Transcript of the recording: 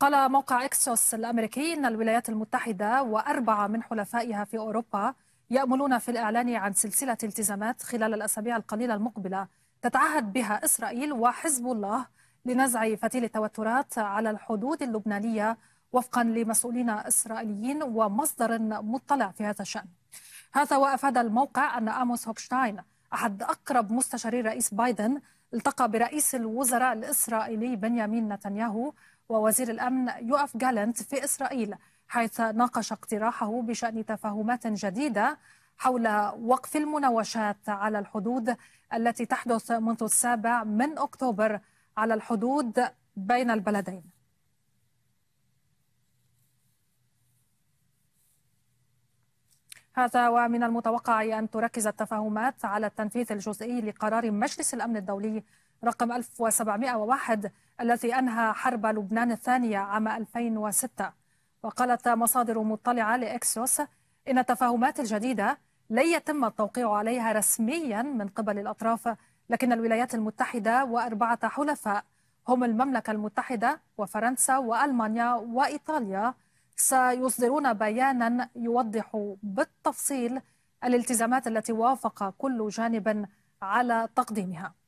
قال موقع إكسوس الأمريكي أن الولايات المتحدة وأربعة من حلفائها في أوروبا يأملون في الإعلان عن سلسلة التزامات خلال الأسابيع القليلة المقبلة تتعهد بها إسرائيل وحزب الله لنزع فتيل التوترات على الحدود اللبنانية وفقا لمسؤولين إسرائيليين ومصدر مطلع في هذا الشأن هذا وأفاد الموقع أن آموس هوكشتاين أحد أقرب مستشاري رئيس بايدن التقى برئيس الوزراء الإسرائيلي بنيامين نتنياهو ووزير الأمن يؤف جالنت في إسرائيل حيث ناقش اقتراحه بشأن تفاهمات جديدة حول وقف المناوشات على الحدود التي تحدث منذ السابع من أكتوبر على الحدود بين البلدين هذا ومن المتوقع أن تركز التفاهمات على التنفيذ الجزئي لقرار مجلس الأمن الدولي رقم 1701 الذي أنهى حرب لبنان الثانية عام 2006 وقالت مصادر مطلعة لإكسوس إن التفاهمات الجديدة لن يتم التوقيع عليها رسميا من قبل الأطراف لكن الولايات المتحدة وأربعة حلفاء هم المملكة المتحدة وفرنسا وألمانيا وإيطاليا سيصدرون بيانا يوضح بالتفصيل الالتزامات التي وافق كل جانب على تقديمها